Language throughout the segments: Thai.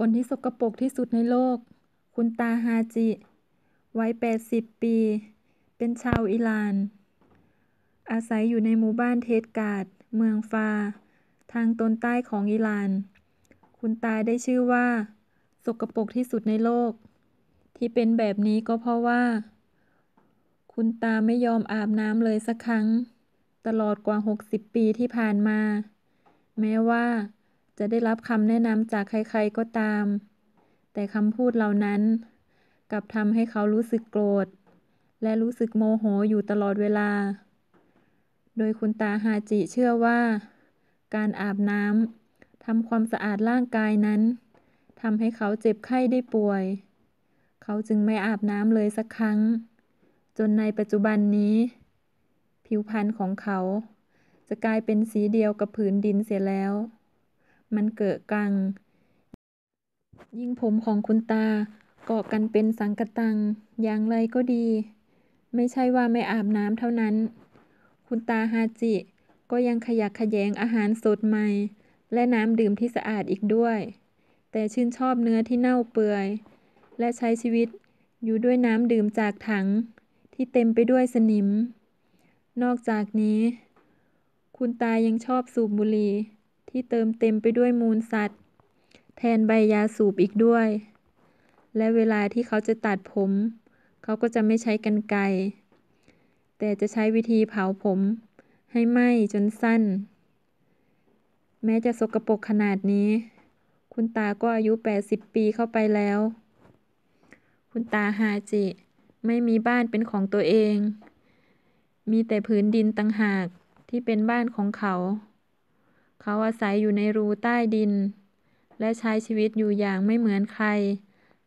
คนที่สกปรกที่สุดในโลก คุณตาฮาจิวัย80 ปี เป็นชาวอิหร่าน อาศัยอยู่ในหมู่บ้านเทสกาด เมืองฟา ทางตอนใต้ของอิหร่าน คุณตาได้ชื่อว่าสกปรกที่สุดในโลก ที่เป็นแบบนี้ก็เพราะว่า คุณตาไม่ยอมอาบน้ำเลยสักครั้ง ตลอดกว่า 60 ปีที่ผ่านมา แม้ว่าจะได้รับคำแนะนำจากใครๆก็ตาม แต่คำพูดเหล่านั้นกลับทำให้เขารู้สึกโกรธ และรู้สึกโมโหอยู่ตลอดเวลา โดยคุณตาฮาจิเชื่อว่า การอาบน้ำทำความสะอาดร่างกายนั้นทำให้เขาเจ็บไข้ได้ป่วย เขาจึงไม่อาบน้ำเลยสักครั้ง จนในปัจจุบันนี้ ผิวพรรณของเขา จะกลายเป็นสีเดียวกับผืนดินเสียแล้วมันเกิดกัง ยิ่งผมของคุณตาเกาะกันเป็นสังกตังอย่างไรก็ดี ไม่ใช่ว่าไม่อาบน้ำเท่านั้น คุณตาฮาจิก็ยังขยักขยงอาหารสดใหม่ และน้ำดื่มที่สะอาดอีกด้วย แต่ชื่นชอบเนื้อที่เน่าเปื่อย และใช้ชีวิตอยู่ด้วยน้ำดื่มจากถัง ที่เต็มไปด้วยสนิม นอกจากนี้ คุณตายังชอบสูบบุหรี่ที่เติมเต็มไปด้วยมูลสัตว์ แทนใบยาสูบอีกด้วย และเวลาที่เขาจะตัดผม เขาก็จะไม่ใช้กรรไกร แต่จะใช้วิธีเผาผม ให้ไหม้จนสั้น แม้จะสกรปรกขนาดนี้ คุณตาก็อายุ 80 ปีเข้าไปแล้ว คุณตาฮาจิ ไม่มีบ้านเป็นของตัวเอง มีแต่พื้นดินต่างหากที่เป็นบ้านของเขาเขาอาศัยอยู่ในรูใต้ดิน และใช้ชีวิตอยู่อย่างไม่เหมือนใคร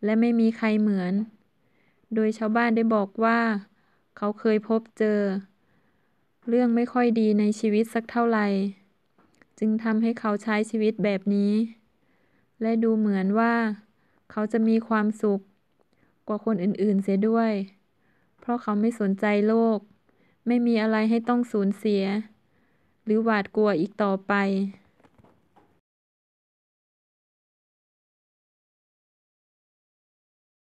และไม่มีใครเหมือน โดยชาวบ้านได้บอกว่า เขาเคยพบเจอ เรื่องไม่ค่อยดีในชีวิตสักเท่าไหร่จึงทำให้เขาใช้ชีวิตแบบนี้ และดูเหมือนว่า เขาจะมีความสุข กว่าคนอื่น ๆ เสียด้วย เพราะเขาไม่สนใจโลก ไม่มีอะไรให้ต้องสูญเสียหรือหวาดกลัวอีกต่อไป